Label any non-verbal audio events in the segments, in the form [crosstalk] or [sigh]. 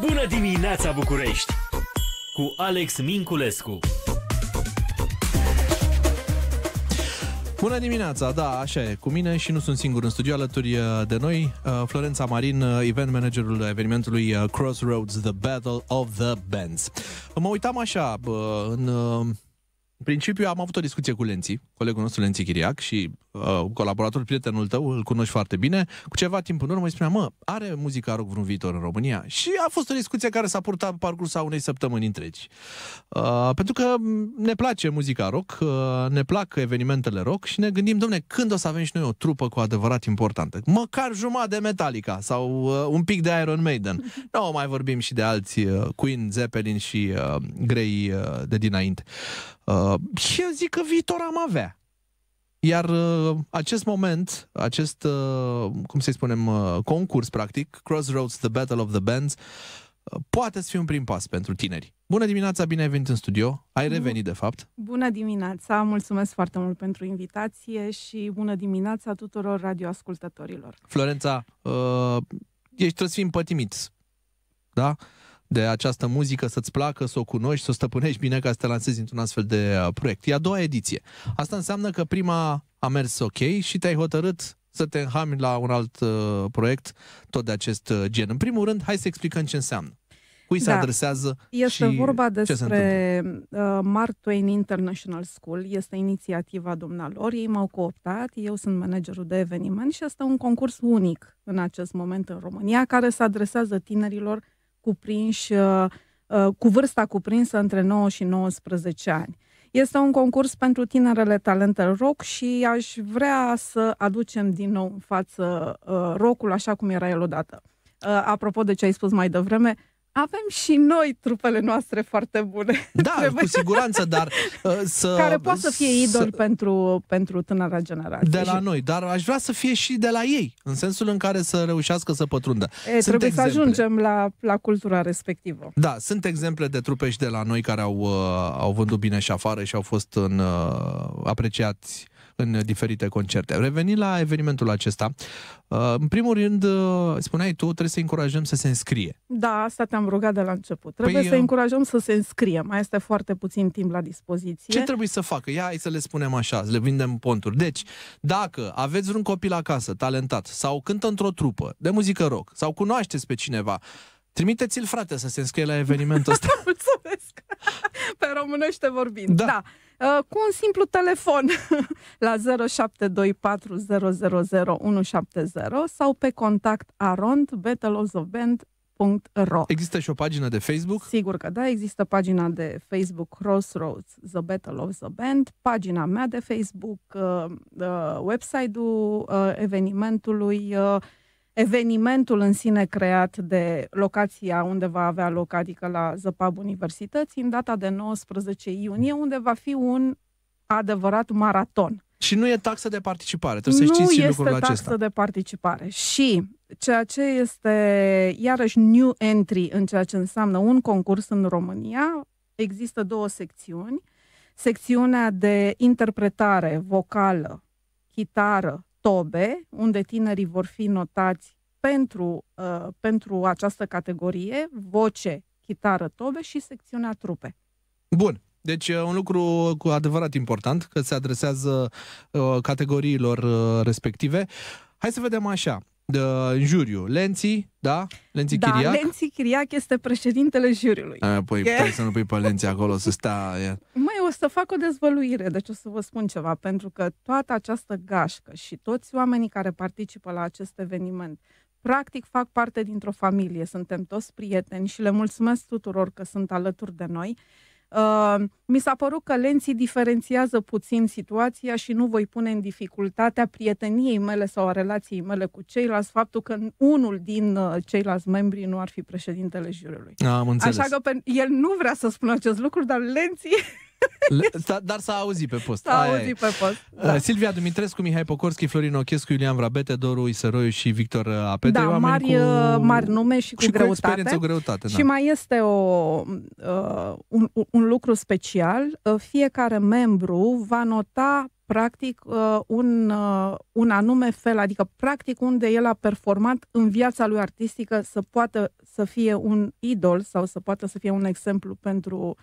Bună dimineața București! Cu Alex Minculescu Bună dimineața, da, așa e, cu mine și nu sunt singur în studio alături uh, de noi, uh, Florența Marin, uh, event managerul evenimentului Crossroads, The Battle of the Bands. Mă uitam așa, în, în principiu am avut o discuție cu Lenții, colegul nostru Lenții Chiriac și uh, colaborator, prietenul tău, îl cunoști foarte bine, cu ceva timp în urmă îi spunea, mă, are muzica rock vreun viitor în România? Și a fost o discuție care s-a purtat parcursul a unei săptămâni întregi. Uh, pentru că ne place muzica rock, uh, ne plac evenimentele rock și ne gândim, domne, când o să avem și noi o trupă cu adevărat importantă? Măcar jumătate de Metallica sau uh, un pic de Iron Maiden. [laughs] Nu mai vorbim și de alții, uh, Queen, Zeppelin și uh, grei uh, de dinainte. Uh, și eu zic că viitor am avea. Iar uh, acest moment, acest, uh, cum să-i spunem, uh, concurs, practic, Crossroads, The Battle of the Bands, uh, poate să fie un prim pas pentru tineri. Bună dimineața, bine ai venit în studio. Ai revenit, de fapt. Bună dimineața, mulțumesc foarte mult pentru invitație și bună dimineața tuturor radioascultătorilor. Florența, uh, ești trebuie să fii împătimit, da? de această muzică, să-ți placă, să o cunoști, să o stăpânești bine ca să te lansezi într-un astfel de uh, proiect. E a doua ediție. Asta înseamnă că prima a mers ok și te-ai hotărât să te înhami la un alt uh, proiect tot de acest uh, gen. În primul rând, hai să explicăm ce înseamnă. Cui da. se adresează Este și vorba despre uh, Mark Twain International School, este inițiativa dumnealor, ei m-au cooptat, eu sunt managerul de eveniment și este un concurs unic în acest moment în România care se adresează tinerilor cuprinși, uh, uh, cu vârsta cuprinsă între 9 și 19 ani. Este un concurs pentru tinerele talente rock și aș vrea să aducem din nou în față uh, rockul așa cum era el odată. Uh, apropo de ce ai spus mai devreme, avem și noi trupele noastre foarte bune. [laughs] Da, trebuie. cu siguranță, dar [laughs] uh, să... Care poate să fie idol să... Pentru, pentru tânăra generație. De la noi, dar aș vrea să fie și de la ei, în sensul în care să reușească să pătrundă. E, sunt trebuie exemple. să ajungem la, la cultura respectivă. Da, sunt exemple de trupe și de la noi care au, uh, au vândut bine și afară și au fost în, uh, apreciați uh, în diferite concerte. Reveni la evenimentul acesta, uh, în primul rând, uh, spuneai tu, trebuie să încurajăm să se înscrie. Da, asta te-am rugat de la început. Trebuie păi, să uh, încurajăm să se înscrie. Mai este foarte puțin timp la dispoziție. Ce trebuie să facă? Ia hai să le spunem așa, să le vindem ponturi. Deci, dacă aveți vreun copil acasă, talentat, sau cântă într-o trupă de muzică rock, sau cunoașteți pe cineva, Trimiteți-l, frate, să se înscrie la evenimentul [laughs] ăsta. Mulțumesc! românește vorbind. Da. da. Uh, cu un simplu telefon [laughs] la 0724000170 sau pe contact arondbetelozoband.ro Există și o pagină de Facebook? Sigur că da, există pagina de Facebook Crossroads The Battle of the Band, pagina mea de Facebook, uh, uh, website-ul uh, evenimentului, uh, evenimentul în sine creat de locația unde va avea loc, adică la Zăpab Universității, în data de 19 iunie, unde va fi un adevărat maraton. Și nu e taxă de participare, trebuie să știți lucrul acesta. Nu este taxă de participare și ceea ce este iarăși new entry în ceea ce înseamnă un concurs în România, există două secțiuni. Secțiunea de interpretare vocală, chitară tobe, unde tinerii vor fi notați pentru, uh, pentru această categorie, voce, chitară, tobe și secțiunea trupe. Bun, deci un lucru cu adevărat important, că se adresează uh, categoriilor uh, respective. Hai să vedem așa de juriu. Lenții, da? Lenții da, Chiriac? Lenții Chiriac este președintele juriului. A, păi, yeah. să nu pui pe Lenții acolo, să stea... Yeah. Mai o să fac o dezvăluire, deci o să vă spun ceva, pentru că toată această gașcă și toți oamenii care participă la acest eveniment practic fac parte dintr-o familie, suntem toți prieteni și le mulțumesc tuturor că sunt alături de noi. Uh, mi s-a părut că lenții diferențiază puțin situația și nu voi pune în dificultatea prieteniei mele sau a relației mele cu ceilalți faptul că unul din uh, ceilalți membri nu ar fi președintele jurului. Am înțeles. Așa că el nu vrea să spună acest lucru, dar lenții dar s-a auzit pe post. S-a auzit pe post. Uh, da. Silvia Dumitrescu, Mihai Pocorski, Florin Ochescu, Iulian Vrabete, Doru Isăroiu și Victor uh, Apete. Da, mari, cu... Uh, mari nume și cu și greutate. Cu o greutate da. Și mai este o, uh, un, un lucru special. Fiecare membru va nota practic un, un anume fel, adică practic unde el a performat în viața lui artistică să poată să fie un idol sau să poată să fie un exemplu pentru uh,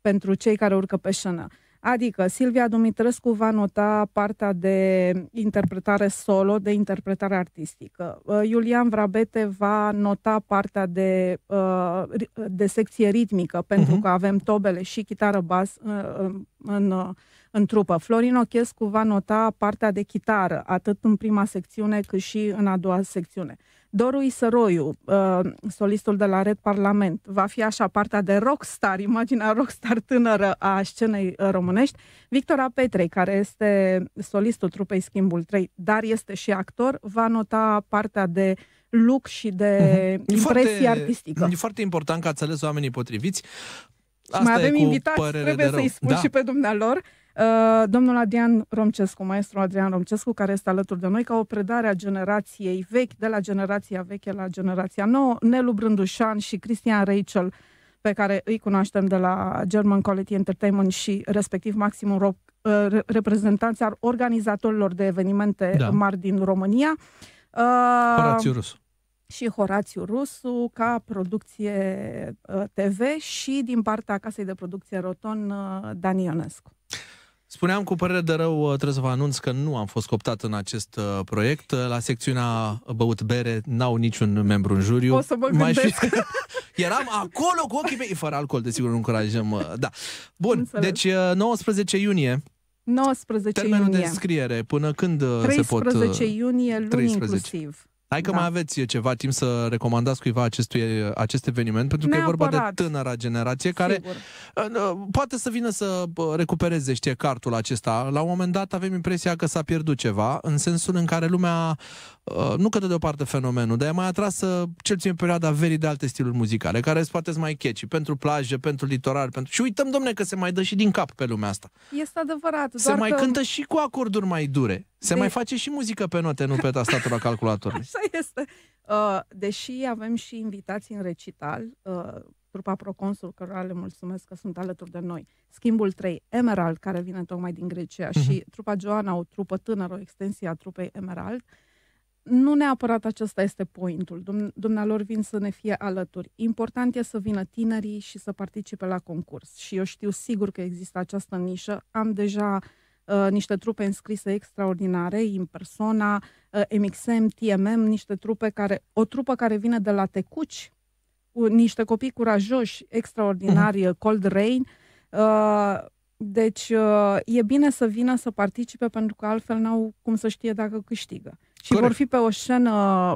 pentru cei care urcă pe scenă. Adică Silvia Dumitrescu va nota partea de interpretare solo, de interpretare artistică. Uh, Iulian Vrabete va nota partea de, uh, de secție ritmică, pentru uh-huh. că avem tobele și chitară bas uh, în, în, în trupă. Florin Ochescu va nota partea de chitară, atât în prima secțiune cât și în a doua secțiune. Doru Isăroiu, uh, solistul de la Red Parlament, va fi așa partea de rockstar, imaginea rockstar tânără a scenei uh, românești, Victora Petrei, care este solistul trupei Schimbul 3, dar este și actor, va nota partea de look și de mhm. impresie foarte, artistică. E foarte important că ați ales oamenii potriviți. Asta mai avem invitați, trebuie să-i spun da. și pe dumnealor. Uh, domnul Adrian Romcescu, maestru Adrian Romcescu, care este alături de noi ca o predare a generației vechi, de la generația veche la generația nouă, Nelu Brândușan și Cristian Rachel, pe care îi cunoaștem de la German Quality Entertainment și respectiv Maximum Rock, uh, reprezentanți al organizatorilor de evenimente da. mari din România. Uh, Horațiu Rusu. Și Horațiu Rusu ca producție TV și din partea casei de producție Roton Dan Ionescu. Spuneam cu părere de rău, uh, trebuie să vă anunț că nu am fost coptat în acest uh, proiect. Uh, la secțiunea Băut Bere n-au niciun membru în juriu. O să mă Mai gândesc. că [laughs] Eram acolo cu ochii pe... Fără alcool, desigur, nu încurajăm. Da. Bun, Înțeles. deci 19 iunie 19 Termenul iunie. de înscriere, până când se pot... 13 iunie, luni 13. inclusiv. Hai că da. mai aveți ceva timp să recomandați cuiva acestui, acest eveniment, pentru că Neapărat. e vorba de tânăra generație care Sigur. poate să vină să recupereze, știe, cartul acesta. La un moment dat avem impresia că s-a pierdut ceva, în sensul în care lumea ă, nu că de deoparte fenomenul, dar e mai atrasă, cel puțin perioada verii, de alte stiluri muzicale, care sunt poate mai catchy, pentru plajă, pentru litoral, pentru... Și uităm, domne, că se mai dă și din cap pe lumea asta. Este adevărat. Se doar mai că... cântă și cu acorduri mai dure. Se de... mai deci- face și muzică pe note, nu pe tastatura [laughs] calculatorului. Așa este. Uh, deși avem și invitații în recital, uh, trupa Proconsul, cărora le mulțumesc că sunt alături de noi, Schimbul 3, Emerald, care vine tocmai din Grecia, uh-huh. și trupa Joana, o trupă tânără, o extensie a trupei Emerald, nu neapărat acesta este pointul. Dum- dumnealor vin să ne fie alături. Important e să vină tinerii și să participe la concurs. Și eu știu sigur că există această nișă. Am deja uh, Uh, niște trupe înscrise extraordinare, în persoana uh, MXM, TMM, niște trupe care, o trupă care vine de la Tecuci, niște copii curajoși, extraordinari, mhm. uh, Cold Rain, uh, deci uh, e bine să vină să participe pentru că altfel n-au cum să știe dacă câștigă. Și Corect. vor fi pe o scenă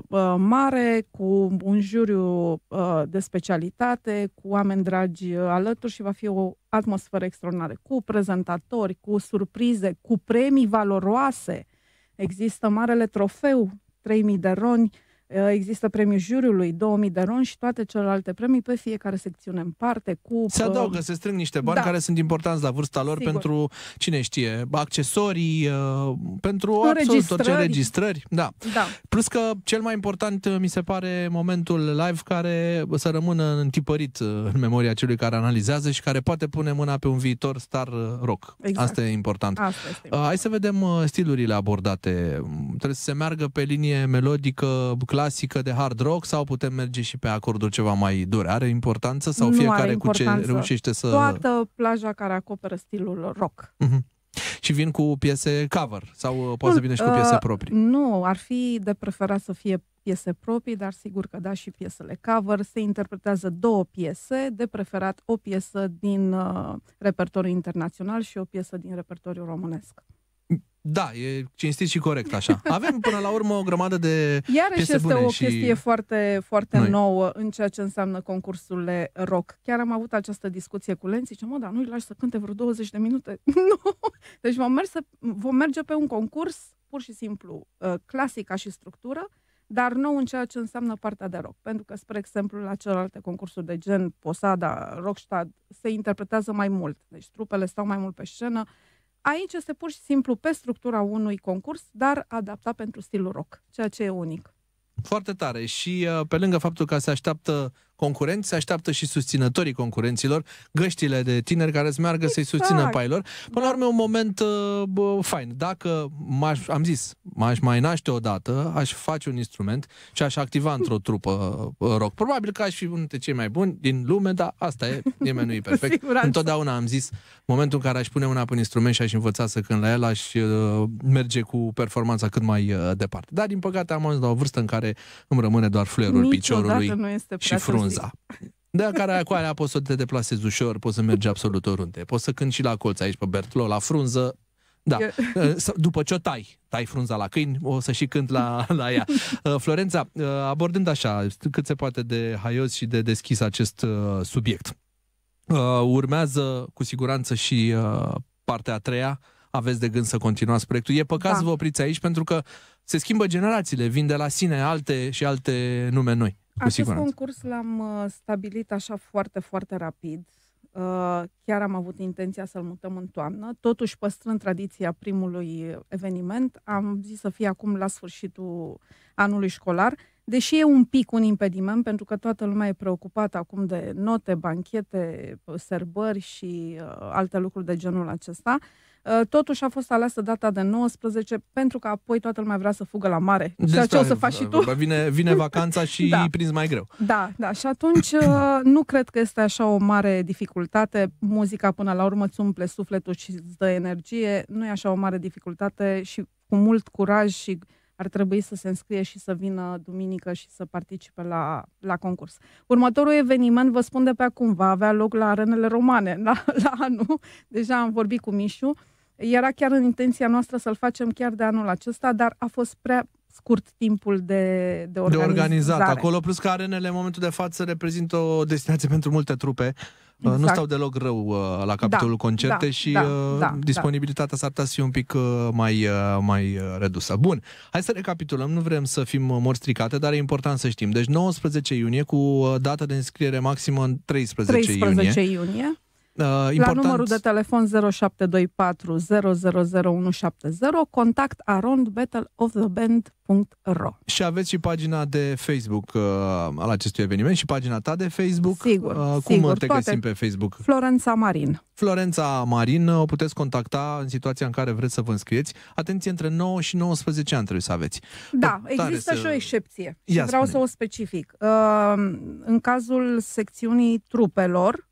uh, mare, cu un juriu uh, de specialitate, cu oameni dragi uh, alături și va fi o atmosferă extraordinară, cu prezentatori, cu surprize, cu premii valoroase. Există marele trofeu, 3000 de roni, Uh, există premiul juriului, 2000 de ron și toate celelalte premii pe fiecare secțiune în parte. Cu, se uh, adaugă, se strâng niște bani da. care sunt importanți la vârsta lor Sigur. pentru, cine știe, accesorii, uh, pentru absolut orice registrări. Da. da. Plus că cel mai important mi se pare momentul live care să rămână întipărit în memoria celui care analizează și care poate pune mâna pe un viitor star rock. Exact. Asta e Asta este important. Hai să vedem stilurile abordate. Mm, trebuie să se meargă pe linie melodică, clasică de hard rock sau putem merge și pe acorduri ceva mai dure? Are importanță sau nu fiecare importanță. cu ce reușește să... Toată plaja care acoperă stilul rock. Uh-huh. Și vin cu piese cover sau uh, poate să vină și cu piese uh, proprii? Uh, nu, ar fi de preferat să fie piese proprii, dar sigur că da și piesele cover. Se interpretează două piese, de preferat o piesă din uh, repertoriu internațional și o piesă din repertoriu românesc. Da, e cinstit și corect așa. Avem până la urmă o grămadă de Iarăși piese este bune o chestie și... foarte, foarte noi. nouă în ceea ce înseamnă concursurile rock. Chiar am avut această discuție cu Lenzi, ce mă, dar nu-i lași să cânte vreo 20 de minute. [laughs] nu! Deci vom merge, vom merge pe un concurs pur și simplu uh, clasic ca și structură, dar nou în ceea ce înseamnă partea de rock. Pentru că, spre exemplu, la celelalte concursuri de gen Posada, Rockstad, se interpretează mai mult. Deci trupele stau mai mult pe scenă, Aici este pur și simplu pe structura unui concurs, dar adaptat pentru stilul rock, ceea ce e unic. Foarte tare și uh, pe lângă faptul că se așteaptă concurenți, se așteaptă și susținătorii concurenților, găștile de tineri care să meargă exact. să-i susțină pailor. Până la da. urmă, un moment uh, bă, fain. Dacă, m-aș, am zis, m-aș mai naște odată, aș face un instrument și aș activa într-o trupă uh, rock. Probabil că aș fi unul dintre cei mai buni din lume, dar asta e, nimeni nu e [laughs] perfect. Întotdeauna am zis, momentul în care aș pune una pe un instrument și aș învăța să cânt la el, aș uh, merge cu performanța cât mai uh, departe. Dar, din păcate, am ajuns la o vârstă în care îmi rămâne doar fluierul Niciodată piciorului nu este și frunza bronza. Da, care cu aia poți să te deplasezi ușor, poți să mergi absolut oriunde. Poți să cânti și la colț aici pe Bertlo, la frunză, da. [laughs] Eh, după ce o tai, tai frunza la câini, o să și cânt la, la ea. [laughs] Eh, Florența, eh, abordând așa, cât se poate de haios și de deschis acest subiect. Urmează cu siguranță și partea a treia. Aveți de gând să continuați proiectul. E păcat da. să vă opriți aici pentru că se schimbă generațiile, vin de la sine alte și alte nume noi. Cu Acest siguranță. concurs l-am uh, stabilit așa foarte, foarte rapid. Uh, chiar am avut intenția să-l mutăm în toamnă. Totuși, păstrând tradiția primului eveniment, am zis să fie acum la sfârșitul anului școlar, deși e un pic un impediment, pentru că toată lumea e preocupată acum de note, banchete, sărbări și uh, alte lucruri de genul acesta. Uh, Uh, totuși a fost aleasă data de 19 pentru că apoi toată lumea vrea să fugă la mare. Despre deci ceea ce o să faci și tu. Vine, vine [laughs] vacanța și da. prins mai greu. Da, da. Și atunci uh, nu cred că este așa o mare dificultate. Muzica până la urmă îți umple sufletul și îți dă energie. Nu e așa o mare dificultate și cu mult curaj și ar trebui să se înscrie și să vină duminică și să participe la, la concurs. Următorul eveniment, vă spun de pe acum, va avea loc la Arenele Romane [laughs] la, la anul. Deja am vorbit cu Mișu. Uh, era chiar în intenția noastră să-l facem chiar de anul acesta, dar a fost prea scurt timpul de, de De organizat acolo, plus că arenele în momentul de față reprezintă o destinație pentru multe trupe. Uh, exact. Nu stau deloc rău uh, la capitolul da, concerte da, și da, uh, da, da. disponibilitatea da. s-ar putea să fie un pic uh, mai, uh, mai uh, redusă. Bun, hai să recapitulăm, nu vrem să fim morți stricate, dar e important să știm. Deci 19 iunie cu data de înscriere maximă în 13, 13 iunie. iunie. Uh, La numărul de telefon 0724 000170, contact arond battleoftheband.ro Și aveți și pagina de Facebook uh, al acestui eveniment și pagina ta de Facebook. Sigur, uh, Cum sigur, te găsim pe Facebook? Florența Marin. Florența Marin, uh, o puteți contacta în situația în care vreți să vă înscrieți. Atenție, între 9 și 19 ani trebuie să aveți. Da, păi, există să... și o excepție. Ia vreau spune. să o specific. Uh, în cazul secțiunii trupelor,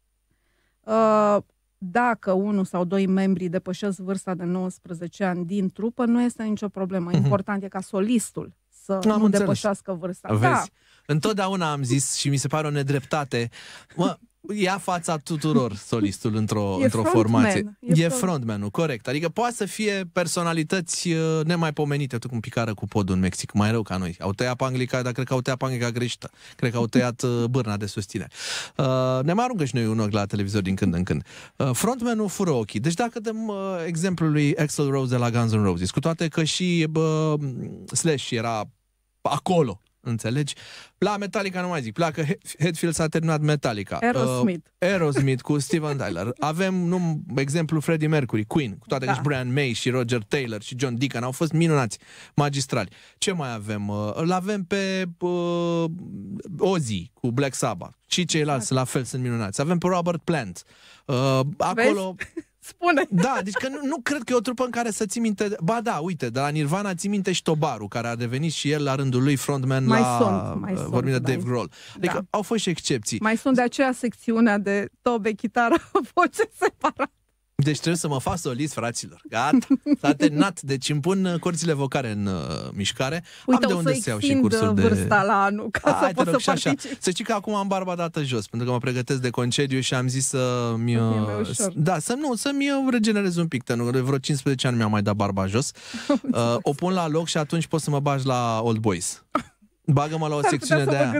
Uh, dacă unul sau doi membri depășesc vârsta de 19 ani din trupă, nu este nicio problemă. Mhm. Important e ca solistul să nu, nu înțeles. depășească vârsta. Vezi? Da. Întotdeauna am zis și mi se pare o nedreptate. Mă, ia fața tuturor [laughs] solistul într-o, e într-o formație. E, e frontman corect. Adică poate să fie personalități uh, nemaipomenite, tu cum picară cu podul în Mexic, mai rău ca noi. Au tăiat panglica, dar cred că au tăiat panglica greșită. Cred că au tăiat uh, bârna de susținere. Uh, ne mai aruncă și noi un ochi la televizor din când în când. Uh, frontmanul fură ochii. Deci dacă dăm uh, exemplul lui Axel Rose de la Guns N' Roses, cu toate că și uh, Slash era acolo înțelegi? La Metallica nu mai zic, placă Headfield s-a terminat Metallica. Aerosmith. Uh, Aerosmith cu Steven Tyler. Avem, nu, exemplu, Freddie Mercury, Queen, cu toate deci da. că și Brian May și Roger Taylor și John Deacon au fost minunați, magistrali. Ce mai avem? Uh, îl avem pe uh, Ozzy cu Black Sabbath. Și ceilalți, da. la fel, sunt minunați. Avem pe Robert Plant. Uh, acolo... Vezi? Spune. Da, deci că nu, nu cred că e o trupă în care să ții minte... Ba da, uite, de la Nirvana ții minte și Tobaru, care a devenit și el la rândul lui frontman mai la... Sunt, mai vorbim sunt, de da. Dave Grohl. Adică da. au fost și excepții. Mai sunt de aceea secțiunea de tobe, chitară, [laughs] voce separat. Deci trebuie să mă fac solist, fraților. Gata, s-a terminat. Deci îmi pun uh, corțile vocare în uh, mișcare. Uite, am de unde să iau și cursul uh, de... vârsta la anul, ca A, să pot rog, să participi. Așa. Să știi că acum am barba dată jos, pentru că mă pregătesc de concediu și am zis să-mi... Uh, da, să nu, să-mi regenerez un pic tenul. Vreo 15 ani mi-am mai dat barba jos. [laughs] uh, o pun la loc și atunci pot să mă bagi la Old Boys. Bagă-mă la o secțiune de aia.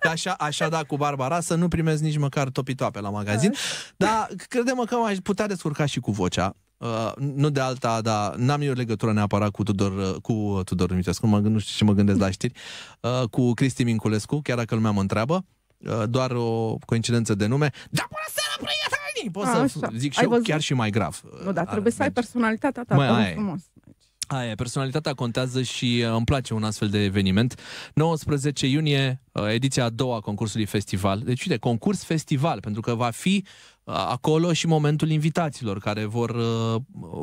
că [laughs] așa, așa da, cu Barbara, să nu primezi nici măcar topitoape la magazin. Dar credem că m-aș putea descurca și cu vocea. Uh, nu de alta, dar n-am eu legătură neapărat cu Tudor, uh, cu uh, Tudor Dumitrescu, mă, nu știu ce mă gândesc la știri, uh, cu Cristi Minculescu, chiar dacă lumea mă întreabă, uh, doar o coincidență de nume. Da, bună seara, prieteni! Pot A, să așa. zic și ai eu văzut? chiar și mai grav. Nu, dar uh, trebuie să ai personalitatea ta, mai, ai, frumos. Aia, personalitatea contează și uh, îmi place un astfel de eveniment. 19 iunie, uh, ediția a doua a concursului festival. Deci, uite, concurs festival, pentru că va fi uh, acolo și momentul invitaților care vor,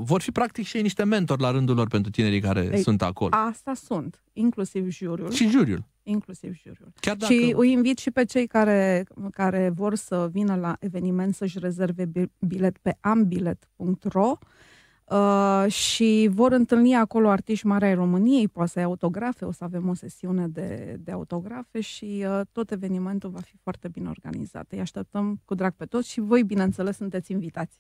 vor fi practic și niște mentori la rândul lor pentru tinerii care Ei, sunt acolo. Asta sunt, inclusiv juriul. Și juriul. Inclusiv juriul. Chiar dacă... Și îi invit și pe cei care, care vor să vină la eveniment să-și rezerve bilet pe ambilet.ro Uh, și vor întâlni acolo artiști mari ai României, poate să ai autografe, o să avem o sesiune de, de autografe și uh, tot evenimentul va fi foarte bine organizat. Îi așteptăm cu drag pe toți și voi, bineînțeles, sunteți invitați.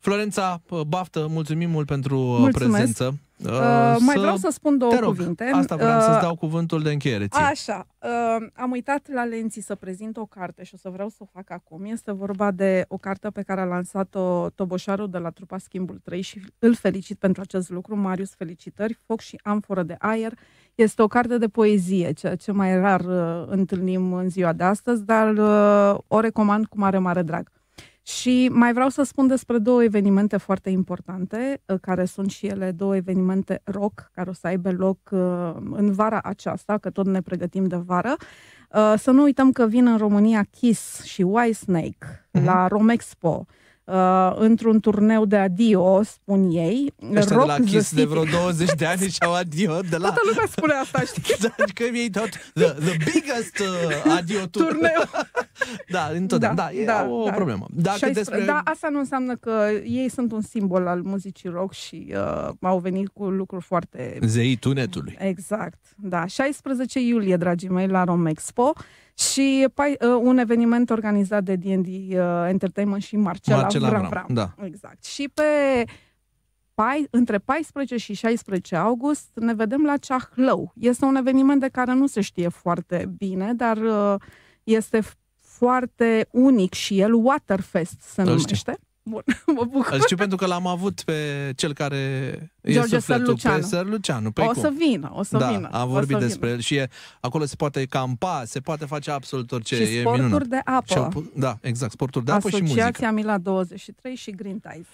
Florența, baftă, mulțumim mult pentru uh, Mulțumesc. prezență. Uh, uh să... Mai vreau să spun două rog, cuvinte. Asta vreau uh, să-ți dau cuvântul de încheiere. Ție. Așa, uh, am uitat la Lenții să prezint o carte și o să vreau să o fac acum. Este vorba de o carte pe care a lansat-o Toboșaru de la trupa Schimbul 3 și îl felicit pentru acest lucru. Marius, felicitări, foc și amforă de aer. Este o carte de poezie, ceea ce mai rar uh, întâlnim în ziua de astăzi, dar uh, o recomand cu mare, mare drag. Și mai vreau să spun despre două evenimente foarte importante, uh, care sunt și ele două evenimente rock, care o să aibă loc uh, în vara aceasta, că tot ne pregătim de vară. Uh, să nu uităm că vin în România Kiss și Snake mm-hmm. la Romexpo. Expo uh, într-un turneu de adio, spun ei. Ăștia de la Kiss de vreo 20 de ani și-au adio de la... Toată lumea spune asta, știi? [laughs] da, că mi-ai tot the, the biggest uh, adio tour. turneu. [laughs] da, întotdeauna. Da, da, e da, o da. problemă. Dacă despre... Da, asta nu înseamnă că ei sunt un simbol al muzicii rock și uh, au venit cu lucruri foarte... Zeii tunetului. Exact, da. 16 iulie, dragii mei, la Romexpo și un eveniment organizat de D&D Entertainment și Marcela, Marcela Vram, Vram. Da. Exact. Și pe între 14 și 16 august ne vedem la Ceahlău. Este un eveniment de care nu se știe foarte bine, dar este foarte unic și el, Waterfest se numește. Știu. Bun, [laughs] mă bucur. Îl știu pentru că l-am avut pe cel care George e sufletul, Sărluceanu. pe Sărluceanu. Păi o cum? să vină, o să da, vină. am vorbit despre vină. el și e, acolo se poate campa, se poate face absolut orice, și e sporturi minunat. de apă. Și, da, exact, sporturi de Asociația apă și muzică. Asociația Mila 23 și Green Ties.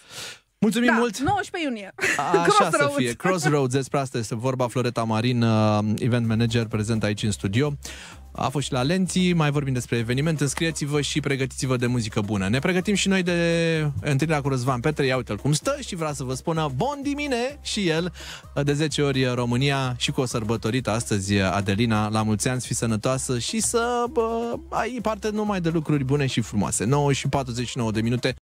Mulțumim da, mult! 19 iunie. A, [laughs] așa să fie. Crossroads, despre asta este vorba. Floreta Marin, uh, event manager, prezent aici în studio. A fost și la Lenții, mai vorbim despre eveniment, înscrieți-vă și pregătiți-vă de muzică bună. Ne pregătim și noi de întâlnirea cu Răzvan Petre, ia uite-l cum stă și vrea să vă spună bon dimine și el uh, de 10 ori România și cu o sărbătorită astăzi uh, Adelina, la mulți ani, să fii sănătoasă și să bă, ai parte numai de lucruri bune și frumoase. 9 și 49 de minute.